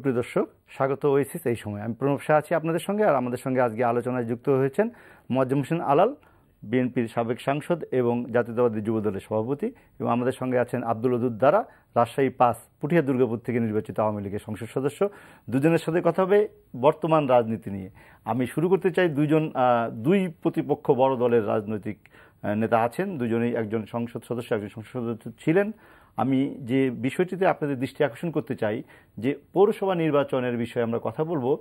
সুপ্রিয় দর্শক স্বাগত ওয়েসিস এই সময় আমি প্রণব শাহ আছি আপনাদের সঙ্গে আর আমাদের সঙ্গে আজকে আলোচনায় যুক্ত হয়েছেন মোয়াজ্জম হোসেন আলাল বিএনপির সাবেক সাংসদ এবং জাতীয়তাবাদী যুব দলের সভাপতি এবং আমাদের সঙ্গে আছেন আব্দুল অদুদ দ্বারা রাজশাহী পাস পুঠিয়া দুর্গাপুর থেকে নির্বাচিত আওয়ামী লীগের সংসদ সদস্য দুজনের সাথে কথা হবে বর্তমান রাজনীতি নিয়ে আমি শুরু করতে চাই দুজন দুই প্রতিপক্ষ বড় দলের রাজনৈতিক নেতা আছেন দুজনেই একজন সংসদ সদস্য একজন সংসদ সদস্য ছিলেন আমি যে বিষয়টিতে আপনাদের দৃষ্টি আকর্ষণ করতে চাই যে পৌরসভা নির্বাচনের বিষয়ে আমরা কথা বলবো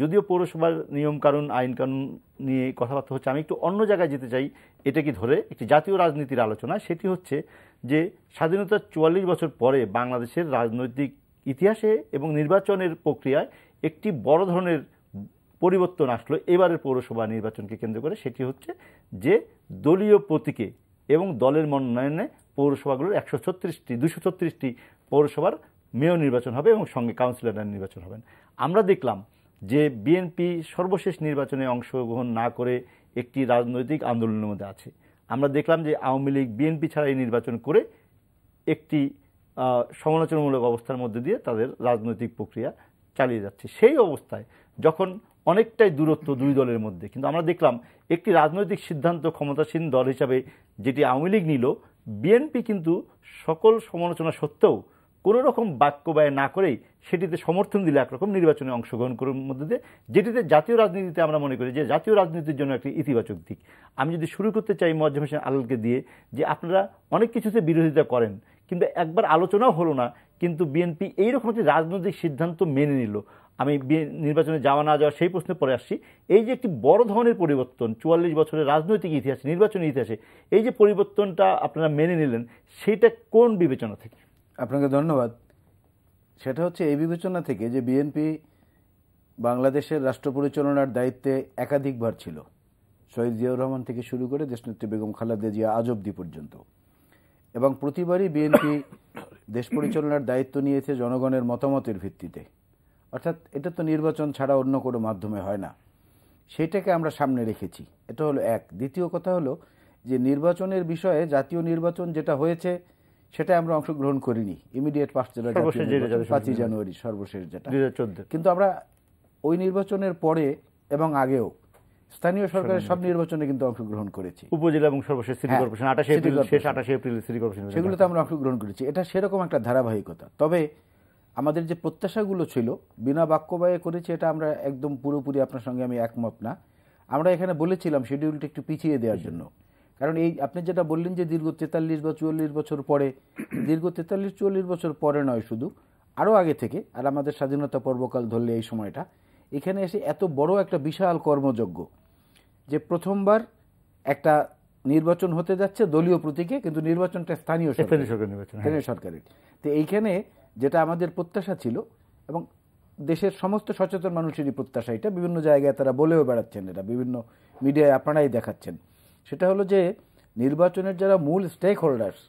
যদিও পৌরসভার নিয়মকানুন আইনকানুন নিয়ে কথাবার্তা হচ্ছে আমি একটু অন্য জায়গায় যেতে চাই এটাকে ধরে একটি জাতীয় রাজনীতির আলোচনা সেটি হচ্ছে যে স্বাধীনতার চুয়াল্লিশ বছর পরে বাংলাদেশের রাজনৈতিক ইতিহাসে এবং নির্বাচনের প্রক্রিয়ায় একটি বড় ধরনের পরিবর্তন আসলো এবারের পৌরসভা নির্বাচনকে কেন্দ্র করে সেটি হচ্ছে যে দলীয় প্রতীকে এবং দলের মনোনয়নে পৌরসভাগুলোর একশো ছত্রিশটি দুশো ছত্রিশটি পৌরসভার মেয়র নির্বাচন হবে এবং সঙ্গে কাউন্সিলর নির্বাচন হবেন আমরা দেখলাম যে বিএনপি সর্বশেষ নির্বাচনে অংশগ্রহণ না করে একটি রাজনৈতিক আন্দোলনের মধ্যে আছে আমরা দেখলাম যে আওয়ামী লীগ বিএনপি ছাড়া এই নির্বাচন করে একটি সমালোচনামূলক অবস্থার মধ্যে দিয়ে তাদের রাজনৈতিক প্রক্রিয়া চালিয়ে যাচ্ছে সেই অবস্থায় যখন অনেকটাই দূরত্ব দুই দলের মধ্যে কিন্তু আমরা দেখলাম একটি রাজনৈতিক সিদ্ধান্ত ক্ষমতাসীন দল হিসাবে যেটি আওয়ামী লীগ নিল বিএনপি কিন্তু সকল সমালোচনা সত্ত্বেও কোনো রকম বাক্য ব্যয় না করেই সেটিতে সমর্থন দিলে একরকম নির্বাচনে অংশগ্রহণ করার মধ্যে দিয়ে যেটিতে জাতীয় রাজনীতিতে আমরা মনে করি যে জাতীয় রাজনীতির জন্য একটি ইতিবাচক দিক আমি যদি শুরু করতে চাই মোয়াজ্জম হোসেন আলুলকে দিয়ে যে আপনারা অনেক কিছুতে বিরোধিতা করেন কিন্তু একবার আলোচনাও হলো না কিন্তু বিএনপি এইরকম একটি রাজনৈতিক সিদ্ধান্ত মেনে নিল আমি নির্বাচনে যাওয়া না যাওয়া সেই প্রশ্নে পরে আসছি এই যে একটি বড় ধরনের পরিবর্তন চুয়াল্লিশ বছরের রাজনৈতিক ইতিহাসে নির্বাচনী ইতিহাসে এই যে পরিবর্তনটা আপনারা মেনে নিলেন সেটা কোন বিবেচনা থেকে আপনাকে ধন্যবাদ সেটা হচ্ছে এই বিবেচনা থেকে যে বিএনপি বাংলাদেশের রাষ্ট্র পরিচালনার দায়িত্বে একাধিকবার ছিল শহীদ জিয়াউর রহমান থেকে শুরু করে দেশনেত্রী বেগম খালেদা জিয়া আজ অব্দি পর্যন্ত এবং প্রতিবারই বিএনপি দেশ পরিচালনার দায়িত্ব নিয়েছে জনগণের মতামতের ভিত্তিতে অর্থাৎ এটা তো নির্বাচন ছাড়া অন্য কোনো মাধ্যমে হয় না সেটাকে আমরা সামনে রেখেছি এটা হলো এক দ্বিতীয় কথা হলো যে নির্বাচনের বিষয়ে জাতীয় নির্বাচন যেটা হয়েছে সেটা আমরা অংশগ্রহণ করিনি ইমিডিয়েট পাঁচ জেলা পাঁচই জানুয়ারি সর্বশেষ যেটা কিন্তু আমরা ওই নির্বাচনের পরে এবং আগেও স্থানীয় সরকারের সব নির্বাচনে কিন্তু অংশগ্রহণ করেছি উপজেলা এবং সর্বশেষ সিটি হ্যাঁ, কর্পোরেশন আঠাশে এপ্রিল শেষ আঠাশে এপ্রিল সিটি কর্পোরেশন সেগুলোতে আমরা অংশগ্রহণ করেছি এটা সেরকম একটা ধারাবাহিকতা তবে আমাদের যে প্রত্যাশাগুলো ছিল বিনা বাক্য করেছি এটা আমরা একদম পুরোপুরি আপনার সঙ্গে আমি একমত না আমরা এখানে বলেছিলাম শিডিউলটা একটু পিছিয়ে দেওয়ার জন্য কারণ এই আপনি যেটা বললেন যে দীর্ঘ তেতাল্লিশ বা চুয়াল্লিশ বছর পরে দীর্ঘ তেতাল্লিশ চুয়াল্লিশ বছর পরে নয় শুধু আরও আগে থেকে আর আমাদের স্বাধীনতা পর্বকাল ধরলে এই সময়টা এখানে এসে এত বড় একটা বিশাল কর্মযজ্ঞ যে প্রথমবার একটা নির্বাচন হতে যাচ্ছে দলীয় প্রতীকে কিন্তু নির্বাচনটা স্থানীয় হ্যাঁ। স্থানীয় সরকারের তো এইখানে যেটা আমাদের প্রত্যাশা ছিল এবং দেশের সমস্ত সচেতন মানুষেরই প্রত্যাশা এটা বিভিন্ন জায়গায় তারা বলেও বেড়াচ্ছেন এটা বিভিন্ন মিডিয়ায় আপনারাই দেখাচ্ছেন সেটা হলো যে নির্বাচনের যারা মূল স্টেক হোল্ডার্স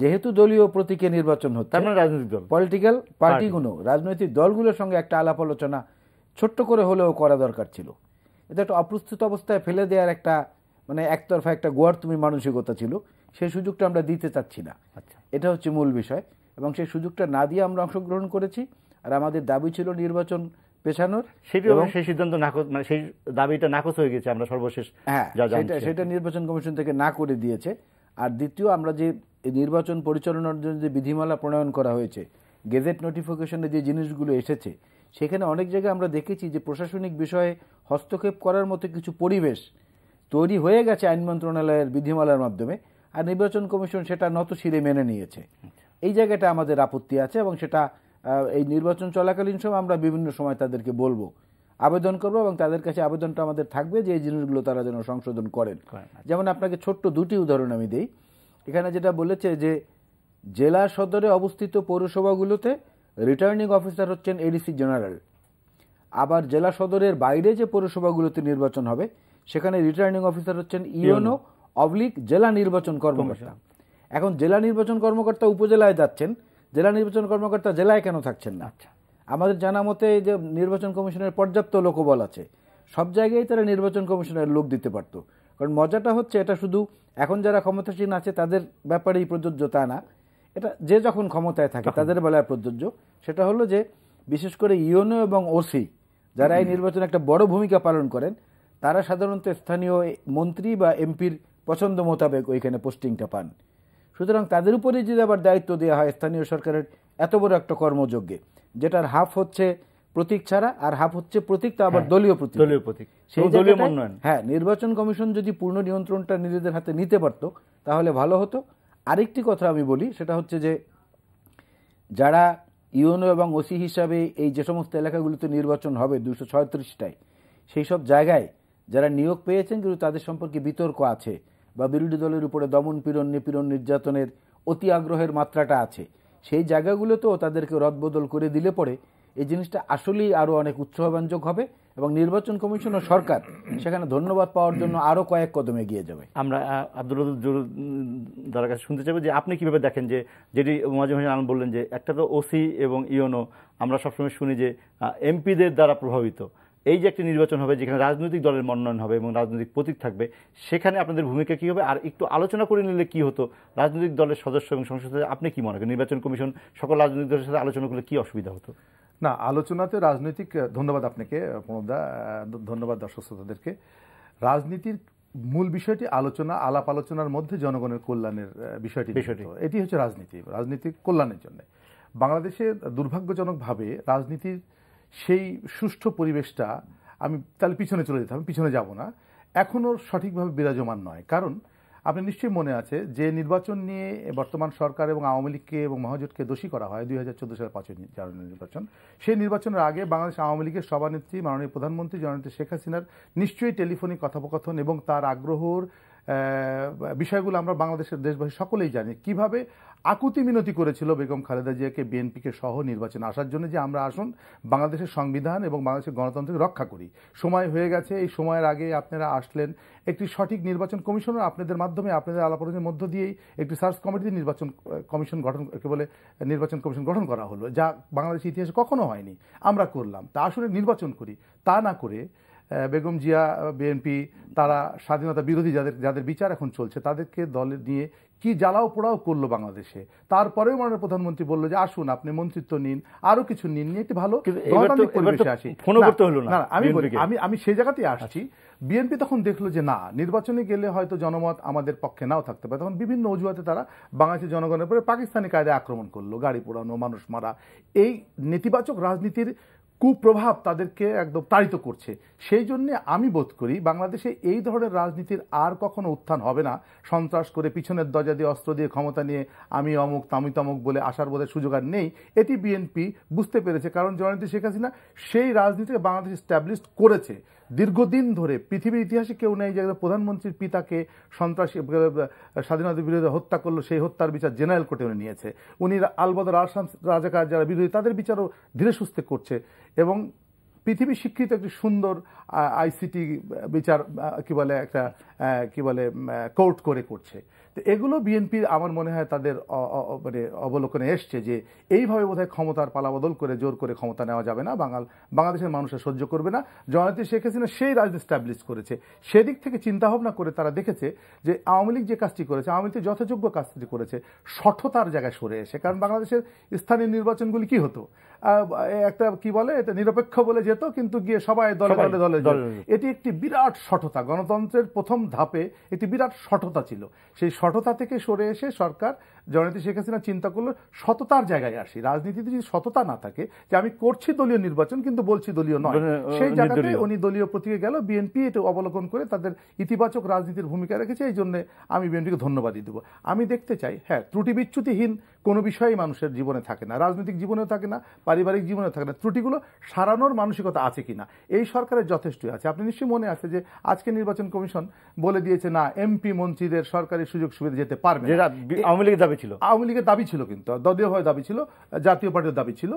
যেহেতু দলীয় প্রতীকে নির্বাচন হচ্ছে মানে রাজনৈতিক দল পলিটিক্যাল পার্টিগুলো রাজনৈতিক দলগুলোর সঙ্গে একটা আলাপ আলোচনা ছোট্ট করে হলেও করা দরকার ছিল এটা একটা অপ্রস্তুত অবস্থায় ফেলে দেওয়ার একটা মানে একতরফা একটা গোয়ার তুমি মানসিকতা ছিল সেই সুযোগটা আমরা দিতে চাচ্ছি না আচ্ছা এটা হচ্ছে মূল বিষয় এবং সেই সুযোগটা না দিয়ে আমরা অংশগ্রহণ করেছি আর আমাদের দাবি ছিল নির্বাচন পেছানোর সেটি সেই সিদ্ধান্ত নাকচ মানে সেই দাবিটা নাকচ হয়ে গেছে আমরা সর্বশেষ হ্যাঁ সেটা সেটা নির্বাচন কমিশন থেকে না করে দিয়েছে আর দ্বিতীয় আমরা যে নির্বাচন পরিচালনার জন্য যে বিধিমালা প্রণয়ন করা হয়েছে গেজেট নোটিফিকেশনে যে জিনিসগুলো এসেছে সেখানে অনেক জায়গায় আমরা দেখেছি যে প্রশাসনিক বিষয়ে হস্তক্ষেপ করার মতো কিছু পরিবেশ তৈরি হয়ে গেছে আইন মন্ত্রণালয়ের বিধিমালার মাধ্যমে আর নির্বাচন কমিশন সেটা নত শিরে মেনে নিয়েছে আচ্ছা। এই জায়গাটা আমাদের আপত্তি আছে এবং সেটা এই নির্বাচন চলাকালীন সময় আমরা বিভিন্ন সময় তাদেরকে বলবো আবেদন করব এবং তাদের কাছে আবেদনটা আমাদের থাকবে যে এই জিনিসগুলো তারা যেন সংশোধন করেন আচ্ছা। যেমন আপনাকে ছোট্ট দুটি উদাহরণ আমি দিই এখানে যেটা বলেছে যে জেলা সদরে অবস্থিত পৌরসভাগুলোতে রিটার্নিং অফিসার হচ্ছেন এডিসি জেনারেল আবার জেলা সদরের বাইরে যে পৌরসভাগুলোতে নির্বাচন হবে সেখানে রিটার্নিং অফিসার হচ্ছেন ইউনো অবলিক জেলা নির্বাচন কর্মকর্তা এখন জেলা নির্বাচন কর্মকর্তা উপজেলায় যাচ্ছেন জেলা নির্বাচন কর্মকর্তা জেলায় কেন থাকছেন না আচ্ছা আমাদের জানা মতে যে নির্বাচন কমিশনের পর্যাপ্ত লোকবল আছে সব জায়গায় তারা নির্বাচন কমিশনের লোক দিতে পারত কারণ মজাটা হচ্ছে এটা শুধু এখন যারা ক্ষমতাসীন আছে তাদের ব্যাপারেই প্রযোজ্য তা না এটা যে যখন ক্ষমতায় থাকে তাদের বেলায় প্রযোজ্য সেটা হলো যে বিশেষ করে ইউনো এবং ওসি যারা এই নির্বাচনে একটা বড় ভূমিকা পালন করেন তারা সাধারণত স্থানীয় মন্ত্রী বা এমপির পছন্দ মোতাবেক ওইখানে পোস্টিংটা পান সুতরাং তাদের উপরে যদি আবার দায়িত্ব দেওয়া হয় স্থানীয় সরকারের এত বড় একটা কর্মযজ্ঞে যেটার হাফ হচ্ছে প্রতীক ছাড়া আর হাফ হচ্ছে প্রতীক তো আবার হ্যাঁ, দলীয় প্রতীক দলীয় প্রতীক সেই দলীয় মনোনয়ন হ্যাঁ নির্বাচন কমিশন যদি পূর্ণ নিয়ন্ত্রণটা নিজেদের হাতে নিতে পারত তাহলে ভালো হতো আরেকটি কথা আমি বলি সেটা হচ্ছে যে যারা ইউনো এবং ওসি হিসাবে এই যে সমস্ত এলাকাগুলিতে নির্বাচন হবে দুশো ছয়ত্রিশটায় সেই সব জায়গায় যারা নিয়োগ পেয়েছেন কিন্তু তাদের সম্পর্কে বিতর্ক আছে বা বিরোধী দলের উপরে দমন পীড়ন নিপীড়ন নির্যাতনের অতি আগ্রহের মাত্রাটা আছে সেই জায়গাগুলোতেও তাদেরকে রদবদল করে দিলে পরে এই জিনিসটা আসলেই আরও অনেক উৎসাহব্যঞ্জক হবে এবং নির্বাচন কমিশন ও সরকার সেখানে ধন্যবাদ পাওয়ার জন্য আরও কয়েক কদম এগিয়ে যাবে আমরা আব্দুল দ্বারা কাছে শুনতে চাইবো যে আপনি কীভাবে দেখেন যে যেটি মাঝে মাঝে আনন্দ বললেন যে একটা তো ওসি এবং ইওনো আমরা সবসময় শুনি যে এমপিদের দ্বারা প্রভাবিত এই যে একটি নির্বাচন হবে যেখানে রাজনৈতিক দলের মনোনয়ন হবে এবং রাজনৈতিক প্রতীক থাকবে সেখানে আপনাদের ভূমিকা কী হবে আর একটু আলোচনা করে নিলে কি হতো রাজনৈতিক দলের সদস্য এবং সংসদ আপনি কি মনে করেন নির্বাচন কমিশন সকল রাজনৈতিক দলের সাথে আলোচনা করলে কী অসুবিধা হতো না আলোচনাতে রাজনৈতিক ধন্যবাদ আপনাকে প্রণবদা ধন্যবাদ দর্শক শ্রোতাদেরকে রাজনীতির মূল বিষয়টি আলোচনা আলাপ আলোচনার মধ্যে জনগণের কল্যাণের বিষয়টি বিষয়টি এটি হচ্ছে রাজনীতি রাজনীতির কল্যাণের জন্য বাংলাদেশে দুর্ভাগ্যজনকভাবে রাজনীতির সেই সুষ্ঠু পরিবেশটা আমি তাহলে পিছনে চলে যেতে হবে পিছনে যাব না এখনও সঠিকভাবে বিরাজমান নয় কারণ আপনি নিশ্চয়ই মনে আছে যে নির্বাচন নিয়ে বর্তমান সরকার এবং আওয়ামী লীগকে এবং মহাজোটকে দোষী করা হয় দুই হাজার চোদ্দো সালের পাঁচই জানুয়ারি নির্বাচন সেই নির্বাচনের আগে বাংলাদেশ আওয়ামী লীগের সভানেত্রী মাননীয় প্রধানমন্ত্রী জননেত্রী শেখ হাসিনার নিশ্চয়ই টেলিফোনিক কথোপকথন এবং তার আগ্রহর বিষয়গুলো আমরা বাংলাদেশের দেশবাসী সকলেই জানি কিভাবে আকুতি মিনতি করেছিল বেগম খালেদা জিয়াকে বিএনপিকে সহ নির্বাচন আসার জন্য যে আমরা আসুন বাংলাদেশের সংবিধান এবং বাংলাদেশের গণতন্ত্রকে রক্ষা করি সময় হয়ে গেছে এই সময়ের আগে আপনারা আসলেন একটি সঠিক নির্বাচন কমিশনও আপনাদের মাধ্যমে আপনাদের আলাপনের মধ্য দিয়েই একটি সার্চ কমিটিতে নির্বাচন কমিশন গঠন বলে নির্বাচন কমিশন গঠন করা হলো যা বাংলাদেশের ইতিহাসে কখনো হয়নি আমরা করলাম তা আসলে নির্বাচন করি তা না করে বেগম জিয়া বিএনপি তারা স্বাধীনতা বিরোধী যাদের যাদের বিচার এখন চলছে তাদেরকে দলে নিয়ে কি জ্বালাও পোড়াও করলো বাংলাদেশে তারপরেও মাননীয় প্রধানমন্ত্রী বললো যে আসুন আপনি মন্ত্রিত্ব নিন আরো কিছু নিন নিয়ে একটি ভালো আমি আমি আমি সেই জায়গাতেই আসছি বিএনপি তখন দেখলো যে না নির্বাচনে গেলে হয়তো জনমত আমাদের পক্ষে নাও থাকতে পারে তখন বিভিন্ন অজুহাতে তারা বাংলাদেশের জনগণের উপরে পাকিস্তানি কায়দায় আক্রমণ করলো গাড়ি পোড়ানো মানুষ মারা এই নেতিবাচক রাজনীতির কুপ্রভাব তাদেরকে একদম তাড়িত করছে সেই জন্যে আমি বোধ করি বাংলাদেশে এই ধরনের রাজনীতির আর কখনো উত্থান হবে না সন্ত্রাস করে পিছনের দরজা দিয়ে অস্ত্র দিয়ে ক্ষমতা নিয়ে আমি অমুক তামি তামুক বলে আসার বোধের সুযোগ আর নেই এটি বিএনপি বুঝতে পেরেছে কারণ জয়ন্তী শেখ হাসিনা সেই রাজনীতিকে বাংলাদেশ স্ট্যাবলিশ করেছে দীর্ঘদিন ধরে পৃথিবীর ইতিহাসে কেউ নেই যে প্রধানমন্ত্রীর পিতাকে সন্ত্রাসী স্বাধীনতা বিরোধী হত্যা করলো সেই হত্যার বিচার জেনারেল কোর্টে উনি নিয়েছে উনি আলবদর আসাম রাজাকার যারা বিরোধী তাদের বিচারও ধীরে সুস্থে করছে এবং পৃথিবী স্বীকৃত একটি সুন্দর আইসিটি বিচার কি বলে একটা কি বলে কোর্ট করে করছে এগুলো বিএনপির আমার মনে হয় তাদের মানে অবলোকনে এসছে যে এইভাবে বোধহয় ক্ষমতার পালাবদল করে জোর করে ক্ষমতা নেওয়া যাবে না বাঙাল বাংলাদেশের মানুষে সহ্য করবে না জয়ন্তী শেখ হাসিনা সেই রাজনীতি স্ট্যাবলিশ করেছে সেদিক থেকে চিন্তাভাবনা করে তারা দেখেছে যে আওয়ামী লীগ যে কাজটি করেছে আওয়ামী লীগ যথাযোগ্য কাজটি করেছে সঠতার জায়গায় সরে এসে কারণ বাংলাদেশের স্থানীয় নির্বাচনগুলি কি হতো একটা কি বলে এটা নিরপেক্ষ বলে যেত কিন্তু গিয়ে সবাই দলে দলে দলে এটি একটি বিরাট সঠতা গণতন্ত্রের প্রথম ধাপে এটি বিরাট সঠতা ছিল সেই সঠতা থেকে সরে এসে সরকার জননেত্রী শেখ হাসিনা চিন্তা করলো সততার জায়গায় আসি রাজনীতিতে যদি সততা না থাকে যে আমি করছি দলীয় নির্বাচন কিন্তু বলছি দলীয় নয় সেই জায়গাতে উনি দলীয় প্রতীকে গেল বিএনপি এটা অবলোকন করে তাদের ইতিবাচক রাজনীতির ভূমিকা রেখেছে এই জন্য আমি বিএনপিকে ধন্যবাদ দিয়ে দেবো আমি দেখতে চাই হ্যাঁ ত্রুটি বিচ্যুতিহীন কোনো বিষয়েই মানুষের জীবনে থাকে না রাজনৈতিক জীবনেও থাকে না পারিবারিক জীবনেও থাকে না ত্রুটিগুলো সারানোর মানসিকতা আছে কি না এই সরকারের যথেষ্টই আছে আপনি নিশ্চয়ই মনে আছে যে আজকে নির্বাচন কমিশন বলে দিয়েছে না এমপি মন্ত্রীদের সরকারি সুযোগ সুবিধা যেতে পারবে আওয়ামী লীগ দাবি ছিল আওয়ামী লীগের দাবি ছিল কিন্তু দলীয়ভাবে দাবি ছিল জাতীয় পার্টির দাবি ছিল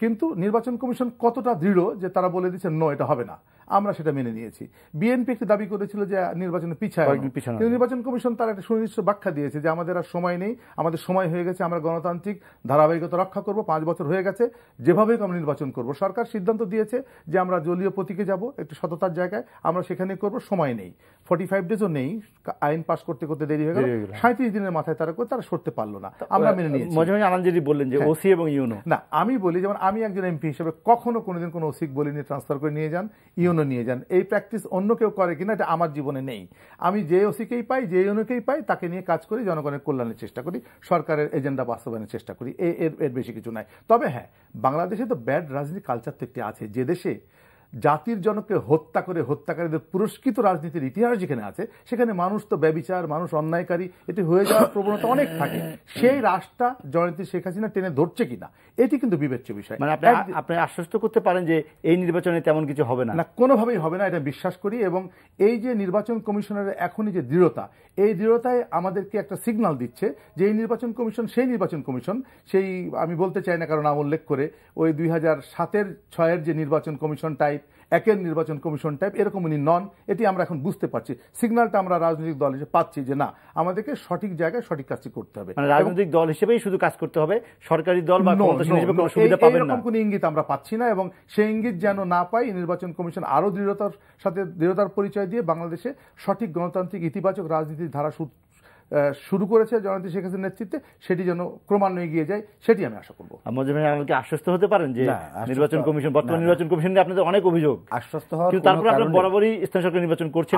কিন্তু নির্বাচন কমিশন কতটা দৃঢ় যে তারা বলে দিচ্ছে ন এটা হবে না আমরা সেটা মেনে নিয়েছি বিএনপি একটি দাবি করেছিল যে নির্বাচনে পিছায় নির্বাচন কমিশন তার একটা সুনির্দিষ্ট ব্যাখ্যা দিয়েছে যে আমাদের আর সময় নেই আমাদের সময় হয়ে গেছে আমরা গণতান্ত্রিক ধারাবাহিকতা রক্ষা করব পাঁচ বছর হয়ে গেছে যেভাবে আমরা নির্বাচন করব সরকার সিদ্ধান্ত দিয়েছে যে আমরা জলীয় প্রতীকে যাব একটি সততার জায়গায় আমরা সেখানে করব সময় নেই ফর্টি ফাইভ ডেজও নেই আইন পাশ করতে করতে দেরি হয়ে গেল সাঁত্রিশ দিনের মাথায় তারা করে তারা সরতে পারলো না আমরা মেনে নিয়েছি মজা আনন্দেরই বললেন যে ওসি হ্যাঁ। এবং ইউনো না আমি বলি যেমন আমি একজন এমপি হিসেবে কখনো কোনোদিন কোনো ওসিক বলিনি ট্রান্সফার করে নিয়ে যান ইউনো জন্য নিয়ে যান এই প্র্যাকটিস অন্য কেউ করে কিনা এটা আমার জীবনে নেই আমি যে ওসিকেই পাই যে অনুকেই পাই তাকে নিয়ে কাজ করি জনগণের কল্যাণের চেষ্টা করি সরকারের এজেন্ডা বাস্তবায়নের চেষ্টা করি এর এর বেশি কিছু নাই তবে হ্যাঁ বাংলাদেশে তো ব্যাড রাজনীতি কালচার তো একটি আছে যে দেশে জাতির জনকে হত্যা করে হত্যাকারীদের পুরস্কৃত রাজনীতির ইতিহাস যেখানে আছে সেখানে মানুষ তো ব্যবিচার মানুষ অন্যায়কারী এটি হয়ে যাওয়ার প্রবণতা অনেক থাকে সেই রাষ্ট্রটা জয়ন্তী শেখ হাসিনা টেনে ধরছে কিনা এটি কিন্তু বিবেচ্য বিষয় মানে আপনি আশ্বস্ত করতে পারেন যে এই নির্বাচনে তেমন কিছু হবে না না কোনোভাবেই হবে না এটা বিশ্বাস করি এবং এই যে নির্বাচন কমিশনের এখনই যে দৃঢ়তা এই দৃঢ়তায় আমাদেরকে একটা সিগনাল দিচ্ছে যে এই নির্বাচন কমিশন সেই নির্বাচন কমিশন সেই আমি বলতে চাই না কারণ নাম উল্লেখ করে ওই দুই হাজার সাতের ছয়ের যে নির্বাচন কমিশন টাইপ একের নির্বাচন কমিশন টাইপ এরকম উনি নন এটি আমরা এখন বুঝতে পারছি সিগন্যালটা আমরা রাজনৈতিক দল হিসেবে পাচ্ছি যে না আমাদেরকে সঠিক জায়গায় সঠিক কাজটি করতে হবে মানে রাজনৈতিক দল হিসেবেই শুধু কাজ করতে হবে সরকারি দল বা কোনো ইঙ্গিত আমরা পাচ্ছি না এবং সেই ইঙ্গিত যেন না পাই নির্বাচন কমিশন আরও দৃঢ়তার সাথে দৃঢ়তার পরিচয় দিয়ে বাংলাদেশে সঠিক গণতান্ত্রিক ইতিবাচক রাজনীতির ধারা শুরু করেছে জনতি শেখ হাসিনার নেতৃত্বে সেটি যেন ক্রমান্বয়ে এগিয়ে যায় সেটি আমি আশা করবো আমাকে আশ্বস্ত হতে পারেন যে নির্বাচন কমিশন বর্তমান নির্বাচন কমিশন নিয়ে আপনাদের অনেক অভিযোগ আশ্বস্ত হওয়ার তারপর বরাবরই স্থানীয় সরকার নির্বাচন করছেন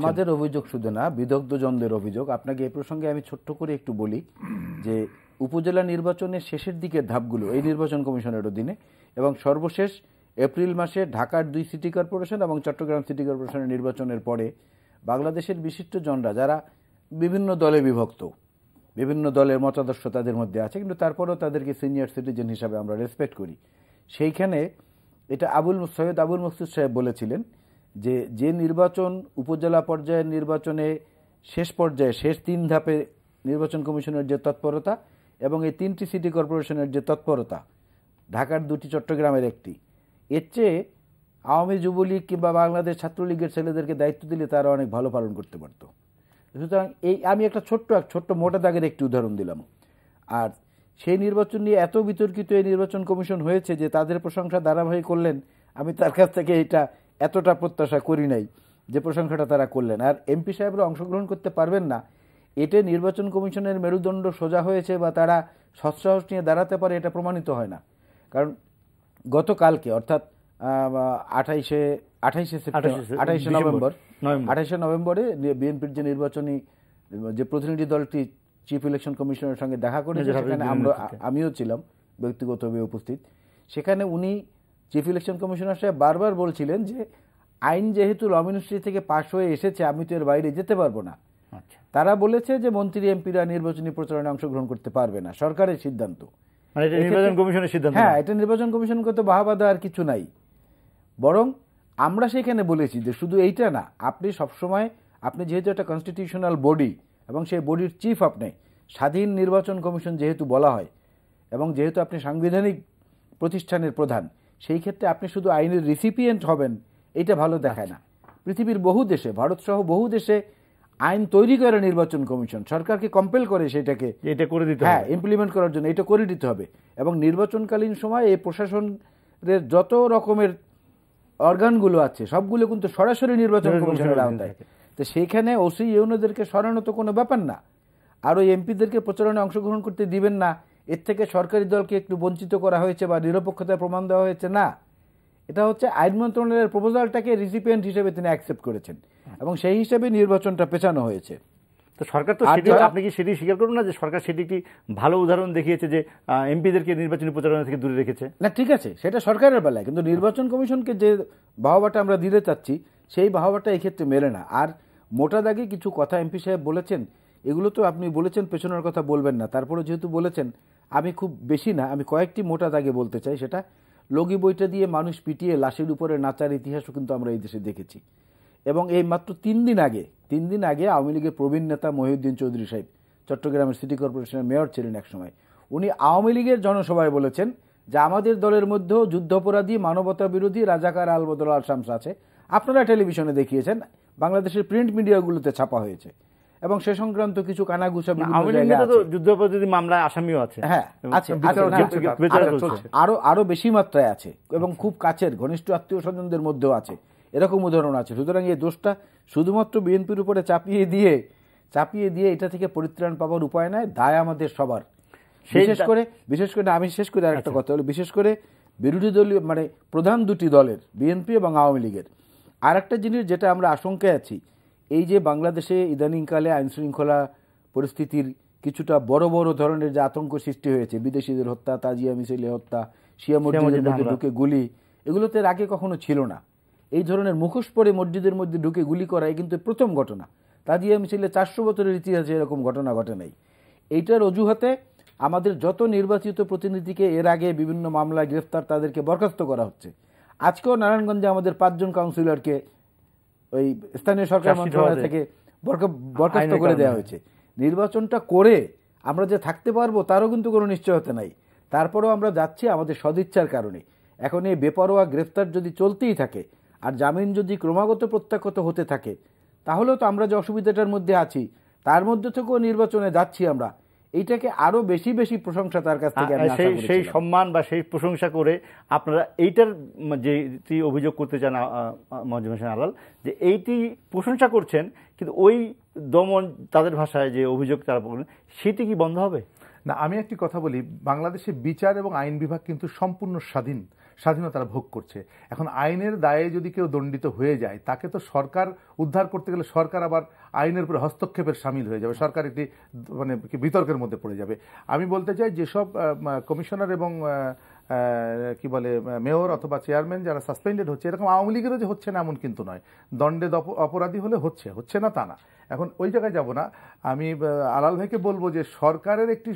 আমাদের অভিযোগ শুধু না বিদগ্ধজনদের অভিযোগ আপনাকে এই প্রসঙ্গে আমি ছোট্ট করে একটু বলি যে উপজেলা নির্বাচনের শেষের দিকের ধাপগুলো এই নির্বাচন কমিশনের অধীনে এবং সর্বশেষ এপ্রিল মাসে ঢাকার দুই সিটি কর্পোরেশন এবং চট্টগ্রাম সিটি কর্পোরেশনের নির্বাচনের পরে বাংলাদেশের বিশিষ্ট জনরা যারা বিভিন্ন দলে বিভক্ত বিভিন্ন দলের মতাদর্শ তাদের মধ্যে আছে কিন্তু তারপরেও তাদেরকে সিনিয়র সিটিজেন হিসাবে আমরা রেসপেক্ট করি সেইখানে এটা আবুল সৈয়দ আবুল মকসুদ সাহেব বলেছিলেন যে যে নির্বাচন উপজেলা পর্যায়ের নির্বাচনে শেষ পর্যায়ে শেষ তিন ধাপে নির্বাচন কমিশনের যে তৎপরতা এবং এই তিনটি সিটি কর্পোরেশনের যে তৎপরতা ঢাকার দুটি চট্টগ্রামের একটি এর চেয়ে আওয়ামী যুবলীগ কিংবা বাংলাদেশ ছাত্রলীগের ছেলেদেরকে দায়িত্ব দিলে তারা অনেক ভালো পালন করতে পারতো সুতরাং এই আমি একটা ছোট্ট এক ছোট্ট মোটা দাগের একটি উদাহরণ দিলাম আর সেই নির্বাচন নিয়ে এত বিতর্কিত এই নির্বাচন কমিশন হয়েছে যে তাদের প্রশংসা ধারাবাহিক করলেন আমি তার কাছ থেকে এটা এতটা প্রত্যাশা করি নাই যে প্রশংসাটা তারা করলেন আর এমপি সাহেবরা অংশগ্রহণ করতে পারবেন না এতে নির্বাচন কমিশনের মেরুদণ্ড সোজা হয়েছে বা তারা সৎসাহস নিয়ে দাঁড়াতে পারে এটা প্রমাণিত হয় না কারণ গতকালকে অর্থাৎ আঠাইশে আঠাইশে নভেম্বর আঠাইশে নভেম্বরে বিএনপির যে নির্বাচনী যে প্রতিনিধি দলটি চিফ ইলেকশন কমিশনের সঙ্গে দেখা করেছে আমরা আমিও ছিলাম ব্যক্তিগতভাবে উপস্থিত সেখানে উনি চিফ ইলেকশন কমিশনার সাহেব বারবার বলছিলেন যে আইন যেহেতু ল মিনিস্ট্রি থেকে পাশ হয়ে এসেছে আমি তো এর বাইরে যেতে পারবো না আচ্ছা। তারা বলেছে যে মন্ত্রী এমপিরা নির্বাচনী প্রচারণে অংশগ্রহণ করতে পারবে না সরকারের সিদ্ধান্ত মানে নির্বাচন কমিশনের সিদ্ধান্ত হ্যাঁ এটা নির্বাচন কমিশন করতে বাহাবা আর কিছু নাই বরং আমরা সেখানে বলেছি যে শুধু এইটা না আপনি সবসময় আপনি যেহেতু একটা কনস্টিটিউশনাল বডি এবং সেই বডির চিফ আপনি স্বাধীন নির্বাচন কমিশন যেহেতু বলা হয় এবং যেহেতু আপনি সাংবিধানিক প্রতিষ্ঠানের প্রধান সেই ক্ষেত্রে আপনি শুধু আইনের রিসিপিয়েন্ট হবেন এটা ভালো দেখায় না পৃথিবীর বহু দেশে ভারতসহ বহু দেশে আইন তৈরি করে নির্বাচন কমিশন সরকারকে কম্পেল করে সেটাকে এটা করে দিতে হ্যাঁ ইমপ্লিমেন্ট করার জন্য এটা করে দিতে হবে এবং নির্বাচনকালীন সময় এই প্রশাসনের যত রকমের অর্গানগুলো আছে সবগুলো কিন্তু সরাসরি নির্বাচন কমিশনের আওতায় তো সেইখানে ওসি ইউনোদেরকে সরানো তো কোনো ব্যাপার না আর ওই এমপিদেরকে প্রচারণে অংশগ্রহণ করতে দিবেন না এর থেকে সরকারি দলকে একটু বঞ্চিত করা হয়েছে বা নিরপেক্ষতার প্রমাণ দেওয়া হয়েছে না এটা হচ্ছে আইন মন্ত্রণালয়ের প্রপোজালটাকে রিসিপিয়েন্ট হিসেবে তিনি অ্যাকসেপ্ট করেছেন আচ্ছা। এবং সেই হিসেবে নির্বাচনটা পেছানো হয়েছে তো সরকার তো সেটি আপনি কি সেটি স্বীকার করুন না যে সরকার সেটি একটি ভালো উদাহরণ দেখিয়েছে যে এমপিদেরকে নির্বাচনী প্রচারণা থেকে দূরে রেখেছে না ঠিক আছে সেটা সরকারের বেলায় কিন্তু নির্বাচন কমিশনকে যে বাহবাটা আমরা দিতে চাচ্ছি সেই বাহবাটা এক্ষেত্রে মেলে না আর মোটা দাগে কিছু কথা এমপি সাহেব বলেছেন এগুলো তো আপনি বলেছেন পেছনের কথা বলবেন না তারপরে যেহেতু বলেছেন আমি খুব বেশি না আমি কয়েকটি মোটা দাগে বলতে চাই সেটা লগি বইটা দিয়ে মানুষ পিটিয়ে লাশের উপরে নাচার ইতিহাসও কিন্তু আমরা এই দেশে দেখেছি এবং এই মাত্র তিন দিন আগে তিন দিন আগে আওয়ামী লীগের প্রবীণ নেতা মহিউদ্দিন চৌধুরী সাহেব চট্টগ্রামের সিটি কর্পোরেশনের মেয়র ছিলেন একসময় উনি আওয়ামী লীগের জনসভায় বলেছেন যে আমাদের দলের মধ্যেও যুদ্ধাপরাধী মানবতা বিরোধী রাজাকার আল বদল আল শামস আছে আপনারা টেলিভিশনে দেখিয়েছেন বাংলাদেশের প্রিন্ট মিডিয়াগুলোতে ছাপা হয়েছে এবং সে সংক্রান্ত কিছু কানাঘুষা যুদ্ধাপরাধী মামলায় আসামিও আছে হ্যাঁ আছে আচ্ছা, আরো আরো বেশি মাত্রায় আছে এবং আচ্ছা। খুব কাছের ঘনিষ্ঠ আত্মীয় স্বজনদের মধ্যেও আছে এরকম উদাহরণ আছে সুতরাং এই দোষটা শুধুমাত্র বিএনপির উপরে চাপিয়ে দিয়ে চাপিয়ে দিয়ে এটা থেকে পরিত্রাণ পাওয়ার উপায় নাই দায় আমাদের সবার বিশেষ করে বিশেষ করে আমি শেষ করে আরেকটা আচ্ছা। কথা বলি বিশেষ করে বিরোধী দলীয় মানে প্রধান দুটি দলের বিএনপি এবং আওয়ামী লীগের আর একটা জিনিস যেটা আমরা আশঙ্কায় আছি এই যে বাংলাদেশে ইদানিংকালে আইনশৃঙ্খলা পরিস্থিতির কিছুটা বড় বড় ধরনের যে আতঙ্ক সৃষ্টি হয়েছে বিদেশিদের হত্যা তাজিয়া মিসাইলের হত্যা শিয়া মসজিদের ঢুকে গুলি এগুলোতে আগে কখনো ছিল না এই ধরনের মুখোশ পরে মসজিদের মধ্যে ঢুকে গুলি করা কিন্তু প্রথম ঘটনা তাজিয়া মিছিলে চারশো বছরের ইতিহাসে এরকম ঘটনা ঘটে নাই এইটার অজুহাতে আমাদের যত নির্বাচিত প্রতিনিধিকে এর আগে বিভিন্ন মামলায় গ্রেফতার তাদেরকে বরখাস্ত করা হচ্ছে আজকেও নারায়ণগঞ্জে আমাদের পাঁচজন কাউন্সিলরকে ওই স্থানীয় সরকার মন্ত্রণালয় থেকে বরখাস্ত করে দেওয়া হয়েছে নির্বাচনটা করে আমরা যে থাকতে পারবো তারও কিন্তু কোনো নিশ্চয়তা নাই তারপরেও আমরা যাচ্ছি আমাদের সদিচ্ছার কারণে এখন এই বেপরোয়া গ্রেফতার যদি চলতেই থাকে আর জামিন যদি ক্রমাগত প্রত্যাখ্যাত হতে থাকে তাহলেও তো আমরা যে অসুবিধাটার মধ্যে আছি তার মধ্যে থেকেও নির্বাচনে যাচ্ছি আমরা এইটাকে আরও বেশি বেশি প্রশংসা তার কাছ থেকে সেই সেই সম্মান বা সেই প্রশংসা করে আপনারা এইটার যেটি অভিযোগ করতে চান মজুম হোসেন আলাল যে এইটি প্রশংসা করছেন কিন্তু ওই দমন তাদের ভাষায় যে অভিযোগ তারা বলেন সেটি কি বন্ধ হবে না আমি একটি কথা বলি বাংলাদেশে বিচার এবং আইন বিভাগ কিন্তু সম্পূর্ণ স্বাধীন স্বাধীনতা ভোগ করছে এখন আইনের দায়ে যদি কেউ দণ্ডিত হয়ে যায় তাকে তো সরকার উদ্ধার করতে গেলে সরকার আবার আইনের উপরে হস্তক্ষেপের সামিল হয়ে যাবে সরকার একটি মানে বিতর্কের মধ্যে পড়ে যাবে আমি বলতে চাই যেসব কমিশনার এবং কি বলে মেয়র অথবা চেয়ারম্যান যারা সাসপেন্ডেড হচ্ছে এরকম আওয়ামী লীগেরও যে হচ্ছে না এমন কিন্তু নয় দণ্ডে অপরাধী হলে হচ্ছে হচ্ছে না তা না এখন ওই জায়গায় যাব না আমি আলাল ভাইকে বলবো যে সরকারের একটি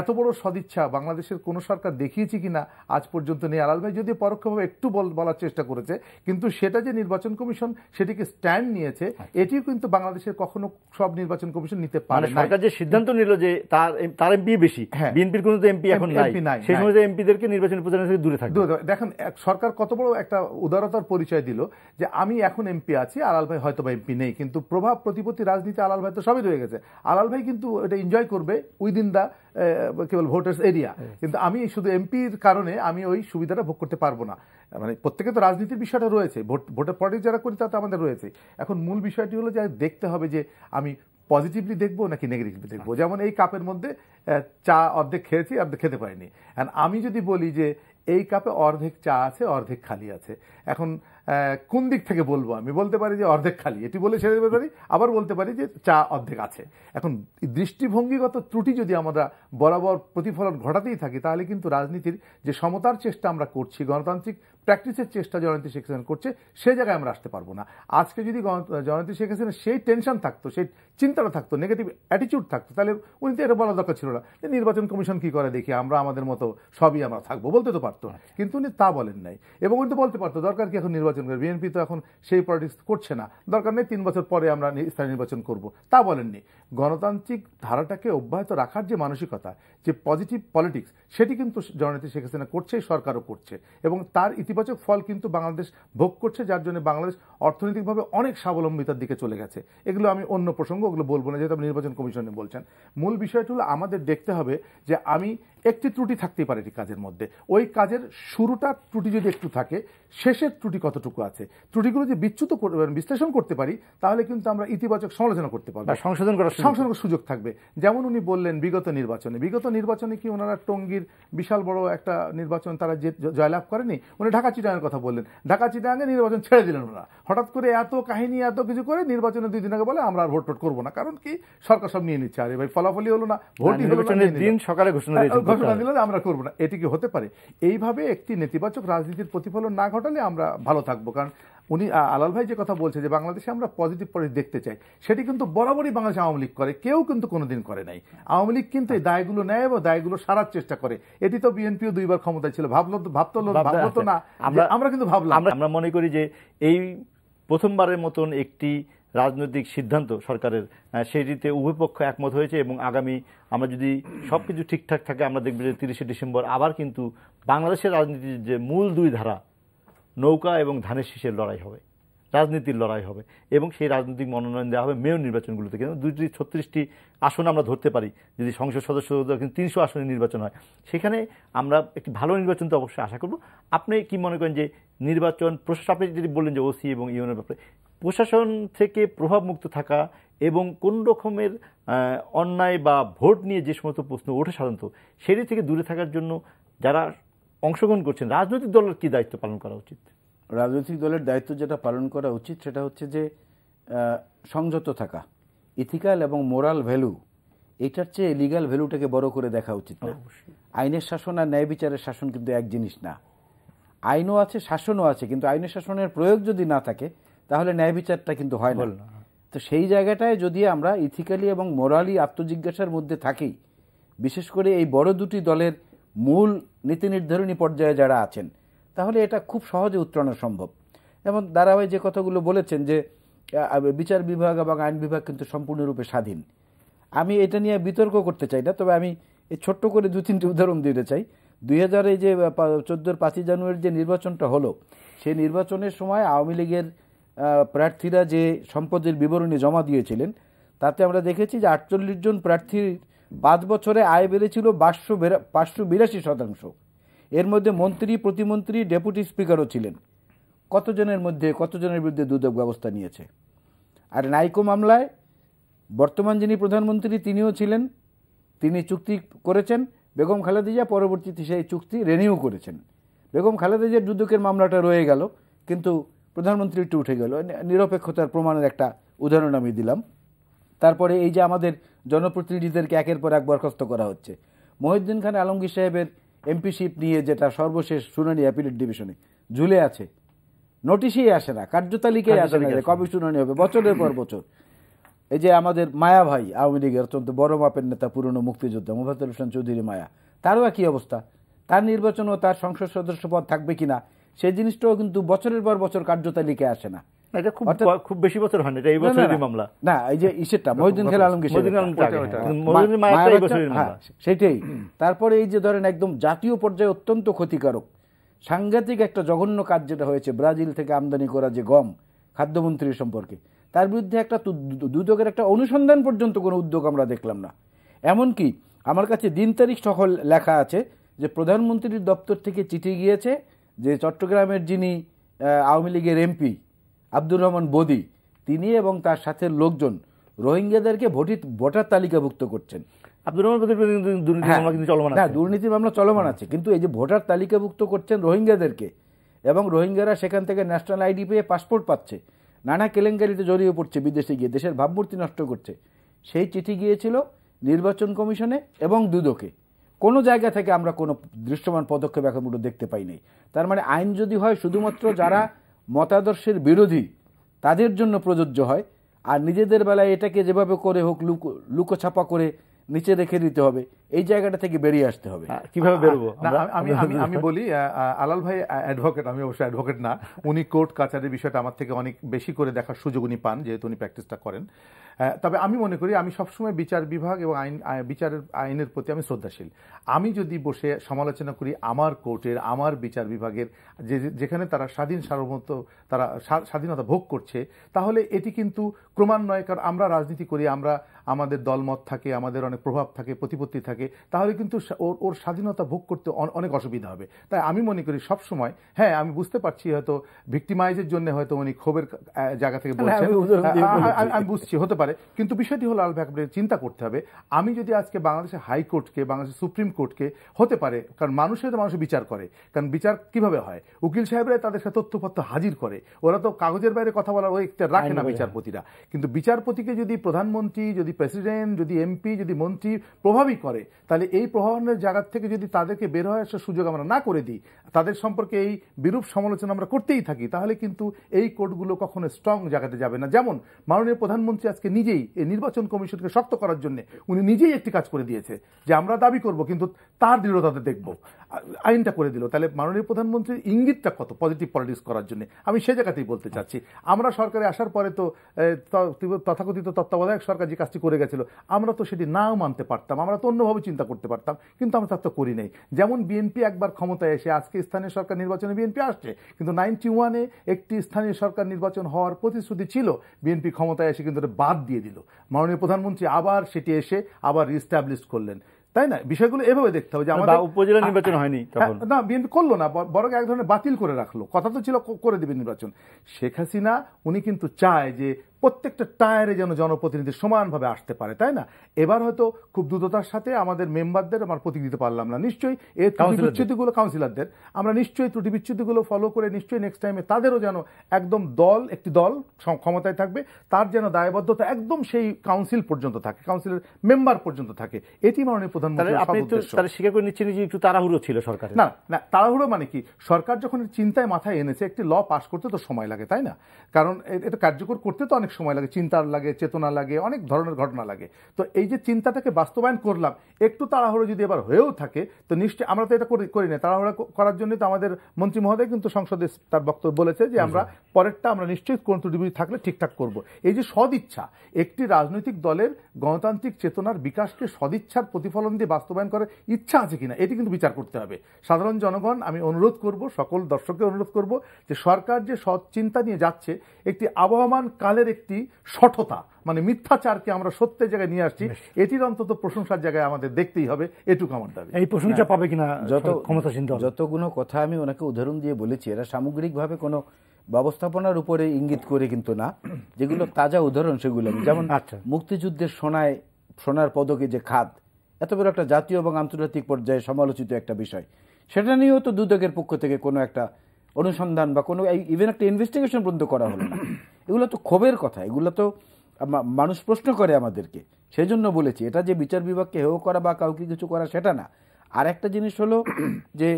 এত বড় সদিচ্ছা বাংলাদেশের কোনো সরকার দেখিয়েছে কি না আজ পর্যন্ত নেই আলাল ভাই যদি পরোক্ষভাবে একটু বলার চেষ্টা করেছে কিন্তু সেটা যে নির্বাচন কমিশন সেটিকে স্ট্যান্ড নিয়েছে আচ্ছা। এটিও কিন্তু বাংলাদেশের কখনো সব নির্বাচন কমিশন নিতে পারে মানে না সরকার যে সিদ্ধান্ত নিল যে তার এমপি বেশি হ্যাঁ। বিএনপির কোনো তো এমপি এখন নাই সেই সময় এমপিদেরকে নির্বাচন প্রচারণা থেকে দূরে থাকে দেখেন সরকার কত বড় একটা উদারতার পরিচয় দিল যে আমি এখন এমপি আছি আলাল ভাই হয়তো বা এমপি নেই কিন্তু প্রভাব প্রতিপত্তি রাজনীতি আলাল ভাই তো সবই রয়ে গেছে আলাল ভাই কিন্তু এটা এনজয় করবে উইদিন দ্য কেবল ভোটার্স এরিয়া কিন্তু আমি শুধু এমপির কারণে আমি ওই সুবিধাটা ভোগ করতে পারবো না মানে প্রত্যেকে তো রাজনীতির বিষয়টা রয়েছে ভোট ভোটের পরে যারা করি তা তো আমাদের রয়েছে এখন মূল বিষয়টি হলো যে দেখতে হবে যে আমি পজিটিভলি দেখবো নাকি নেগেটিভলি দেখবো আচ্ছা। যেমন এই কাপের মধ্যে চা অর্ধেক খেয়েছি অর্ধেক খেতে পারিনি অ্যান্ড আমি যদি বলি যে এই কাপে অর্ধেক চা আছে অর্ধেক খালি আছে এখন কোন দিক থেকে বলবো আমি বলতে পারি যে অর্ধেক খালি এটি বলে ছেড়ে দেবে পারি আবার বলতে পারি যে চা অর্ধেক আছে এখন দৃষ্টিভঙ্গিগত ত্রুটি যদি আমরা বরাবর প্রতিফলন ঘটাতেই থাকি তাহলে কিন্তু রাজনীতির যে সমতার চেষ্টা আমরা করছি গণতান্ত্রিক প্র্যাকটিসের চেষ্টা জয়ন্তী শেখ হাসিনা করছে সে জায়গায় আমরা আসতে পারবো না আজকে যদি জয়ন্তী শেখ হাসিনা সেই টেনশন থাকতো সেই চিন্তাটা থাকতো নেগেটিভ অ্যাটিটিউড থাকতো তাহলে উনি তো এটা বলা দরকার ছিল না যে নির্বাচন কমিশন কি করে দেখি আমরা আমাদের মতো সবই আমরা থাকবো বলতে তো পারতো না আচ্ছা। কিন্তু উনি তা বলেন নাই এবং উনি তো বলতে পারতো দরকার কি এখন নির্বাচন করে বিএনপি তো এখন সেই পলিটিক্স করছে না দরকার নেই তিন বছর পরে আমরা স্থানীয় নির্বাচন করব তা বলেননি গণতান্ত্রিক ধারাটাকে অব্যাহত রাখার যে মানসিকতা যে পজিটিভ পলিটিক্স সেটি কিন্তু জয়ন্তী শেখ হাসিনা করছে সরকারও করছে এবং তার ইতি ইতিবাচক ফল কিন্তু বাংলাদেশ ভোগ করছে যার জন্য বাংলাদেশ অর্থনৈতিকভাবে অনেক স্বাবলম্বিতার দিকে চলে গেছে এগুলো আমি অন্য প্রসঙ্গ ওগুলো বলবো না যেহেতু আপনি নির্বাচন কমিশনে বলছেন মূল বিষয়টি হলো আমাদের দেখতে হবে যে আমি একটি ত্রুটি থাকতেই পারে একটি কাজের মধ্যে ওই কাজের শুরুটা ত্রুটি যদি একটু থাকে শেষের ত্রুটি কতটুকু আছে ত্রুটিগুলো যদি বিচ্যুত বিশ্লেষণ করতে পারি তাহলে কিন্তু আমরা ইতিবাচক সমালোচনা করতে পারবো সংশোধন করার সংশোধন করার সুযোগ থাকবে যেমন উনি বললেন বিগত নির্বাচনে বিগত নির্বাচনে কি ওনারা টঙ্গীর বিশাল বড় একটা নির্বাচন তারা যে জয়লাভ করেনি উনি ঢাকা চিটাঙের কথা বললেন ঢাকা চিটাঙে নির্বাচন ছেড়ে দিলেন ওনারা হঠাৎ করে এত কাহিনী এত কিছু করে নির্বাচনে দুই দিন আগে বলে আমরা আর ভোট টোট করবো না কারণ কি সরকার সব নিয়ে নিচ্ছে আরে ভাই ফলাফলই হলো না ভোটই হলো না দিন সকালে ঘোষণা ঘোষণা দিলে আমরা করব না এটি কি হতে পারে এইভাবে একটি নেতিবাচক রাজনীতির প্রতিফলন না ঘটালে আমরা ভালো থাকবো কারণ উনি আলাল ভাই যে কথা বলছে যে বাংলাদেশে আমরা পজিটিভ পরে দেখতে চাই সেটি কিন্তু বরাবরই বাংলাদেশ আওয়ামী লীগ করে কেউ কিন্তু কোনোদিন করে নাই আওয়ামী লীগ কিন্তু এই দায়গুলো নেয় এবং দায়গুলো সারার চেষ্টা করে এটি তো বিএনপিও দুইবার ক্ষমতায় ছিল ভাবলো ভাবতো ভাবলো তো না আমরা কিন্তু ভাবলাম আমরা মনে করি যে এই প্রথমবারের মতন একটি রাজনৈতিক সিদ্ধান্ত সরকারের সেটিতে উভয় পক্ষ একমত হয়েছে এবং আগামী আমরা যদি সব কিছু ঠিকঠাক থাকে আমরা দেখব যে তিরিশে ডিসেম্বর আবার কিন্তু বাংলাদেশের রাজনীতির যে মূল দুই ধারা নৌকা এবং ধানের শীষের লড়াই হবে রাজনীতির লড়াই হবে এবং সেই রাজনৈতিক মনোনয়ন দেওয়া হবে মেয়র নির্বাচনগুলোতে কিন্তু দুইটি ছত্রিশটি আসন আমরা ধরতে পারি যদি সংসদ সদস্যদের কিন্তু তিনশো আসনের নির্বাচন হয় সেখানে আমরা একটি ভালো নির্বাচন তো অবশ্যই আশা করব আপনি কি মনে করেন যে নির্বাচন প্রশাসন আপনি যদি বললেন যে ওসি এবং ইউনের ব্যাপারে প্রশাসন থেকে প্রভাবমুক্ত থাকা এবং কোন রকমের অন্যায় বা ভোট নিয়ে যে সমস্ত প্রশ্ন ওঠে সাধারণত সেটি থেকে দূরে থাকার জন্য যারা অংশগ্রহণ করছেন রাজনৈতিক দলের কী দায়িত্ব পালন করা উচিত রাজনৈতিক দলের দায়িত্ব যেটা পালন করা উচিত সেটা হচ্ছে যে সংযত থাকা ইথিক্যাল এবং মোরাল ভ্যালু এটার চেয়ে লিগাল ভ্যালুটাকে বড় করে দেখা উচিত না আইনের শাসন আর ন্যায় বিচারের শাসন কিন্তু এক জিনিস না আইনও আছে শাসনও আছে কিন্তু আইনের শাসনের প্রয়োগ যদি না থাকে তাহলে ন্যায় বিচারটা কিন্তু হয় না তো সেই জায়গাটায় যদি আমরা ইথিক্যালি এবং মোরালি আত্মজিজ্ঞাসার মধ্যে থাকি বিশেষ করে এই বড় দুটি দলের মূল নীতি নির্ধারণী পর্যায়ে যারা আছেন তাহলে এটা খুব সহজে উত্তরণ সম্ভব এবং দারাভাই যে কথাগুলো বলেছেন যে বিচার বিভাগ এবং আইন বিভাগ কিন্তু সম্পূর্ণরূপে স্বাধীন আমি এটা নিয়ে বিতর্ক করতে চাই না তবে আমি এই ছোট্ট করে দু তিনটি উদাহরণ দিতে চাই দুই হাজারে যে চোদ্দোর পাঁচই জানুয়ারির যে নির্বাচনটা হলো সেই নির্বাচনের সময় আওয়ামী লীগের প্রার্থীরা যে সম্পদের বিবরণী জমা দিয়েছিলেন তাতে আমরা দেখেছি যে আটচল্লিশ জন প্রার্থীর পাঁচ বছরে আয় বেড়েছিল পাঁচশো পাঁচশো বিরাশি শতাংশ এর মধ্যে মন্ত্রী প্রতিমন্ত্রী ডেপুটি স্পিকারও ছিলেন কতজনের মধ্যে কতজনের বিরুদ্ধে দুদক ব্যবস্থা নিয়েছে আর নাইকো মামলায় বর্তমান যিনি প্রধানমন্ত্রী তিনিও ছিলেন তিনি চুক্তি করেছেন বেগম খালেদা পরবর্তীতে সেই চুক্তি রেনিউ করেছেন বেগম খালেদা দুদকের মামলাটা রয়ে গেল কিন্তু প্রধানমন্ত্রী একটু উঠে গেল নিরপেক্ষতার প্রমাণের একটা উদাহরণ আমি দিলাম তারপরে এই যে আমাদের জনপ্রতিনিধিদেরকে একের পর এক বরখাস্ত করা হচ্ছে মহিউদ্দিন খান আলমগীর সাহেবের এমপিশিপ নিয়ে যেটা সর্বশেষ শুনানি অ্যাপিলেট ডিভিশনে ঝুলে আছে নোটিশই আসে না কার্যতালিকায় আসে না কবে শুনানি হবে বছরের পর বছর এই যে আমাদের মায়া ভাই আওয়ামী লীগের অত্যন্ত বড় মাপের নেতা পুরনো মুক্তিযোদ্ধা মুফাতুল হোসেন চৌধুরী মায়া তারও একই অবস্থা তার নির্বাচন ও তার সংসদ সদস্য পদ থাকবে কিনা সেই জিনিসটাও কিন্তু বছরের পর বছর কার্যতালিকায় আসে না এটা খুব বেশি বছর হয় এটা এই এই যে হ্যাঁ, তারপরে এই যে ধরেন একদম জাতীয় পর্যায়ে অত্যন্ত ক্ষতিকারক সাংঘাতিক একটা জঘন্য কাজ যেটা হয়েছে ব্রাজিল থেকে আমদানি করা যে গম খাদ্যমন্ত্রীর সম্পর্কে তার বিরুদ্ধে একটা দুদকের একটা অনুসন্ধান পর্যন্ত কোনো উদ্যোগ আমরা দেখলাম না এমনকি আমার কাছে দিন তারিখ সকল লেখা আছে যে প্রধানমন্ত্রীর দপ্তর থেকে চিঠি গিয়েছে যে চট্টগ্রামের যিনি আওয়ামী লীগের এমপি আব্দুর রহমান বদি তিনি এবং তার সাথে লোকজন রোহিঙ্গাদেরকে ভোটিত ভোটার তালিকাভুক্ত করছেন আব্দুর রহমান দুর্নীতি হ্যাঁ। চলমান হ্যাঁ দুর্নীতি মামলা চলমান আছে কিন্তু এই যে ভোটার তালিকাভুক্ত করছেন রোহিঙ্গাদেরকে এবং রোহিঙ্গারা সেখান থেকে ন্যাশনাল আইডি পেয়ে পাসপোর্ট পাচ্ছে নানা কেলেঙ্কারিতে জড়িয়ে পড়ছে বিদেশে গিয়ে দেশের ভাবমূর্তি নষ্ট করছে সেই চিঠি গিয়েছিল নির্বাচন কমিশনে এবং দুদকে কোনো জায়গা থেকে আমরা কোনো দৃশ্যমান পদক্ষেপ এখন পুরো দেখতে পাই নাই তার মানে আইন যদি হয় শুধুমাত্র যারা মতাদর্শের বিরোধী তাদের জন্য প্রযোজ্য হয় আর নিজেদের বেলায় এটাকে যেভাবে করে হোক লুকো লুকোছাপা করে নিচে রেখে দিতে হবে এই জায়গাটা থেকে বেরিয়ে আসতে হবে হ্যাঁ, কিভাবে বেরোবো আমি আমি আমি বলি আলাল ভাই অ্যাডভোকেট আমি অবশ্যই অ্যাডভোকেট না উনি কোর্ট কাচারের বিষয়টা আমার থেকে অনেক বেশি করে দেখার সুযোগ উনি পান যেহেতু উনি প্র্যাকটিসটা করেন তবে আমি মনে করি আমি সবসময় বিচার বিভাগ এবং আইন বিচারের আইনের প্রতি আমি শ্রদ্ধাশীল আমি যদি বসে সমালোচনা করি আমার কোর্টের আমার বিচার বিভাগের যে যেখানে তারা স্বাধীন সার্বভৌমত্ব তারা স্বাধীনতা ভোগ করছে তাহলে এটি কিন্তু ক্রমান্বয়ে কারণ আমরা রাজনীতি করি আমরা আমাদের দলমত থাকে আমাদের অনেক প্রভাব থাকে প্রতিপত্তি থাকে তাহলে কিন্তু ওর ওর স্বাধীনতা ভোগ করতে অনেক অসুবিধা হবে তাই আমি মনে করি সব সময় হ্যাঁ আমি বুঝতে পারছি হয়তো ভিক্টিমাইজের জন্য হয়তো উনি ক্ষোভের জায়গা থেকে হ্যাঁ, বলছেন আমি বুঝছি হতে পারে কিন্তু বিষয়টি হলো আলভে একবারে চিন্তা করতে হবে আমি যদি আজকে বাংলাদেশের হাইকোর্টকে বাংলাদেশের সুপ্রিম কোর্টকে হতে পারে কারণ মানুষের তো মানুষ বিচার করে কারণ বিচার কিভাবে হয় উকিল সাহেবরাই তাদের সাথে তথ্যপত্র হাজির করে ওরা তো কাগজের বাইরে কথা বলার ওই একটা রাখে না হ্যাঁ। বিচারপতিরা কিন্তু বিচারপতিকে যদি প্রধানমন্ত্রী যদি প্রেসিডেন্ট যদি এমপি যদি মন্ত্রী প্রভাবই করে তাহলে এই প্রভাবনের জায়গা থেকে যদি তাদেরকে বের হয়ে আসার সুযোগ আমরা না করে দিই তাদের সম্পর্কে এই বিরূপ সমালোচনা আমরা করতেই থাকি তাহলে কিন্তু এই কোর্টগুলো কখনো স্ট্রং জায়গাতে যাবে না যেমন মাননীয় প্রধানমন্ত্রী আজকে নিজেই এই নির্বাচন কমিশনকে শক্ত করার জন্য উনি নিজেই একটি কাজ করে দিয়েছে যে আমরা দাবি করব কিন্তু তার দৃঢ়তাতে দেখব আইনটা করে দিল তাহলে মাননীয় প্রধানমন্ত্রীর ইঙ্গিতটা কত পজিটিভ পলিটিক্স করার জন্য আমি সে জায়গাতেই বলতে চাচ্ছি আমরা সরকারে আসার পরে তো তথাকথিত তত্ত্বাবধায়ক সরকার যে কাজটি করে গেছিল আমরা তো সেটি নাও মানতে পারতাম আমরা তো অন্যভাবে চিন্তা করতে পারতাম কিন্তু আমরা তার তো করি নাই যেমন বিএনপি একবার ক্ষমতায় এসে আজকে স্থানীয় সরকার নির্বাচনে বিএনপি আসছে কিন্তু নাইনটি ওয়ানে একটি স্থানীয় সরকার নির্বাচন হওয়ার প্রতিশ্রুতি ছিল বিএনপি ক্ষমতায় এসে কিন্তু বাদ দিয়ে দিল মাননীয় প্রধানমন্ত্রী আবার সেটি এসে আবার রিস্টাবলিশ করলেন তাই না বিষয়গুলো এভাবে দেখতে হবে যে আমাদের উপজেলা হ্যাঁ, নির্বাচন হয়নি হ্যাঁ, না বিএনপি করলো না বড় এক ধরনের বাতিল করে রাখলো কথা তো ছিল করে দেবে নির্বাচন শেখ হাসিনা উনি কিন্তু চায় যে প্রত্যেকটা টায়ারে যেন জনপ্রতিনিধি সমানভাবে আসতে পারে তাই না এবার হয়তো খুব দ্রুততার সাথে আমাদের মেম্বারদের আমার প্রতীক দিতে পারলাম না নিশ্চয়ই এই ত্রুটি বিচ্ছুতিগুলো কাউন্সিলরদের আমরা নিশ্চয়ই ত্রুটি বিচ্ছুতিগুলো ফলো করে নিশ্চয়ই নেক্সট টাইমে তাদেরও যেন একদম দল একটি দল ক্ষমতায় থাকবে তার যেন দায়বদ্ধতা একদম সেই কাউন্সিল পর্যন্ত থাকে কাউন্সিলের মেম্বার পর্যন্ত থাকে এটি মাননীয় প্রধানমন্ত্রী স্বীকার করে নিচ্ছেন যে একটু তাড়াহুড়ো ছিল সরকার না না তাড়াহুড়ো মানে কি সরকার যখন চিন্তায় মাথায় এনেছে একটি ল পাশ করতে তো সময় লাগে তাই না কারণ এটা কার্যকর করতে তো অনেক সময় লাগে চিন্তার লাগে চেতনা লাগে অনেক ধরনের ঘটনা লাগে তো এই যে চিন্তাটাকে বাস্তবায়ন করলাম একটু তাড়াহুড়ো যদি এবার হয়েও থাকে তো নিশ্চয়ই আমরা তো এটা করি না তাড়াহুড়া করার জন্য তো আমাদের মন্ত্রী মহোদয় কিন্তু সংসদে তার বক্তব্য বলেছে যে আমরা পরেরটা আমরা নিশ্চয়ই কোন ত্রুটিবিধি থাকলে ঠিকঠাক করব এই যে সদিচ্ছা একটি রাজনৈতিক দলের গণতান্ত্রিক চেতনার বিকাশকে সদিচ্ছার প্রতিফলন দিয়ে বাস্তবায়ন করার ইচ্ছা আছে কিনা এটি কিন্তু বিচার করতে হবে সাধারণ জনগণ আমি অনুরোধ করব সকল দর্শককে অনুরোধ করব যে সরকার যে সৎ চিন্তা নিয়ে যাচ্ছে একটি আবহমান কালের একটি একটি সঠতা মানে মিথ্যাচারকে আমরা সত্যের জায়গায় নিয়ে আসছি এটির অন্তত প্রশংসার জায়গায় আমাদের দেখতেই হবে এটুকু আমার দাবি এই প্রশংসা হ্যাঁ। পাবে কিনা যত ক্ষমতাসীন যতগুলো কথা আমি ওনাকে উদাহরণ দিয়ে বলেছি এরা সামগ্রিকভাবে কোনো ব্যবস্থাপনার উপরে ইঙ্গিত করে কিন্তু না যেগুলো তাজা উদাহরণ সেগুলো যেমন আচ্ছা। মুক্তিযুদ্ধের সোনায় সোনার পদকে যে খাদ এত বড় একটা জাতীয় এবং আন্তর্জাতিক পর্যায়ে সমালোচিত একটা বিষয় সেটা নিয়েও তো দুদকের পক্ষ থেকে কোনো একটা অনুসন্ধান বা কোনো ইভেন একটা ইনভেস্টিগেশন পর্যন্ত করা হলো না এগুলো তো ক্ষোভের কথা এগুলো তো মানুষ প্রশ্ন করে আমাদেরকে সেই জন্য বলেছি এটা যে বিচার বিভাগকে হেও করা বা কাউকে কিছু করা সেটা না আর একটা জিনিস হলো যে